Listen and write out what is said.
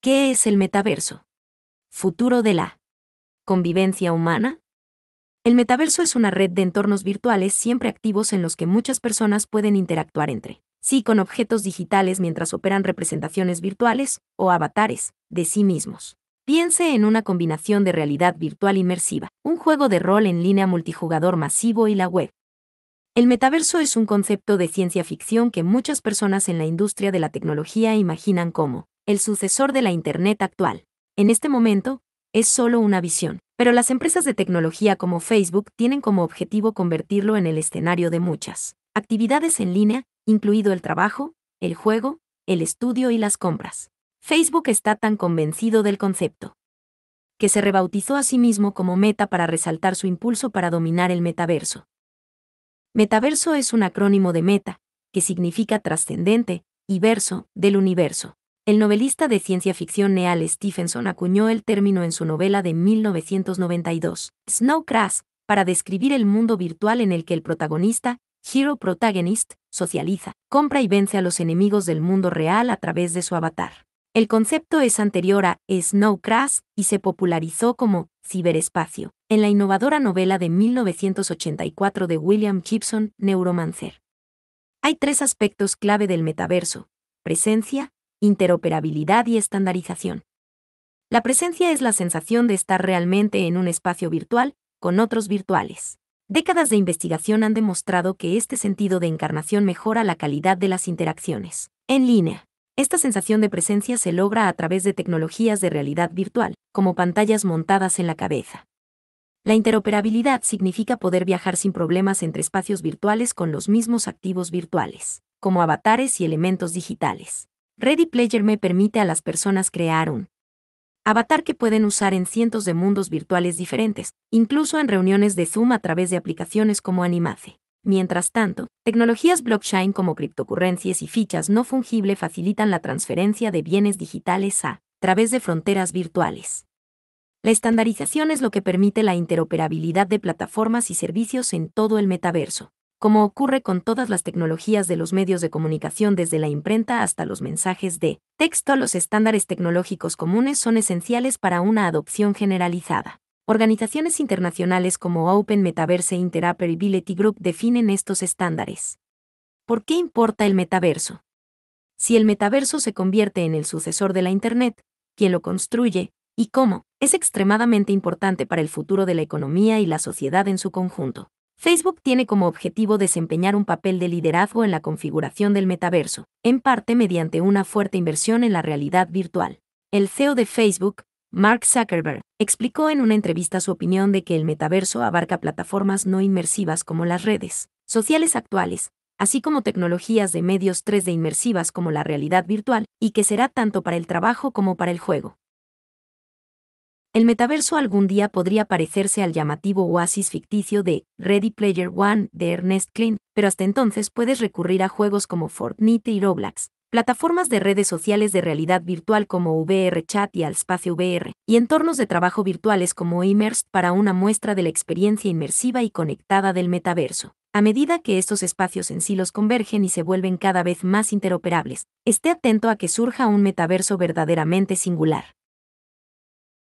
¿Qué es el metaverso? Futuro de la convivencia humana. El metaverso es una red de entornos virtuales siempre activos en los que muchas personas pueden interactuar entre sí con objetos digitales mientras operan representaciones virtuales o avatares de sí mismos. Piense en una combinación de realidad virtual inmersiva, un juego de rol en línea multijugador masivo y la web. El metaverso es un concepto de ciencia ficción que muchas personas en la industria de la tecnología imaginan como el sucesor de la Internet actual. En este momento, es solo una visión, pero las empresas de tecnología como Facebook tienen como objetivo convertirlo en el escenario de muchas actividades en línea, incluido el trabajo, el juego, el estudio y las compras. Facebook está tan convencido del concepto que se rebautizó a sí mismo como Meta para resaltar su impulso para dominar el metaverso. Metaverso es un acrónimo de Meta, que significa trascendente, y verso, del universo. El novelista de ciencia ficción Neal Stephenson acuñó el término en su novela de 1992, Snow Crash, para describir el mundo virtual en el que el protagonista, Hero Protagonist, socializa, compra y vence a los enemigos del mundo real a través de su avatar. El concepto es anterior a Snow Crash y se popularizó como ciberespacio en la innovadora novela de 1984 de William Gibson, Neuromancer. Hay tres aspectos clave del metaverso, presencia, interoperabilidad y estandarización. La presencia es la sensación de estar realmente en un espacio virtual con otros virtuales. Décadas de investigación han demostrado que este sentido de encarnación mejora la calidad de las interacciones. En línea, esta sensación de presencia se logra a través de tecnologías de realidad virtual, como pantallas montadas en la cabeza. La interoperabilidad significa poder viajar sin problemas entre espacios virtuales con los mismos activos virtuales, como avatares y elementos digitales. Ready Player Me permite a las personas crear un avatar que pueden usar en cientos de mundos virtuales diferentes, incluso en reuniones de Zoom a través de aplicaciones como Animace. Mientras tanto, tecnologías blockchain como criptocurrencias y fichas no fungible facilitan la transferencia de bienes digitales a través de fronteras virtuales. La estandarización es lo que permite la interoperabilidad de plataformas y servicios en todo el metaverso como ocurre con todas las tecnologías de los medios de comunicación desde la imprenta hasta los mensajes de texto, los estándares tecnológicos comunes son esenciales para una adopción generalizada. Organizaciones internacionales como Open Metaverse e Interoperability Group definen estos estándares. ¿Por qué importa el metaverso? Si el metaverso se convierte en el sucesor de la Internet, ¿quién lo construye? ¿Y cómo? Es extremadamente importante para el futuro de la economía y la sociedad en su conjunto. Facebook tiene como objetivo desempeñar un papel de liderazgo en la configuración del metaverso, en parte mediante una fuerte inversión en la realidad virtual. El CEO de Facebook, Mark Zuckerberg, explicó en una entrevista su opinión de que el metaverso abarca plataformas no inmersivas como las redes sociales actuales, así como tecnologías de medios 3D inmersivas como la realidad virtual, y que será tanto para el trabajo como para el juego. El metaverso algún día podría parecerse al llamativo oasis ficticio de Ready Player One de Ernest Klein, pero hasta entonces puedes recurrir a juegos como Fortnite y Roblox, plataformas de redes sociales de realidad virtual como VR Chat y espacio VR, y entornos de trabajo virtuales como Immerse para una muestra de la experiencia inmersiva y conectada del metaverso. A medida que estos espacios en sí los convergen y se vuelven cada vez más interoperables, esté atento a que surja un metaverso verdaderamente singular.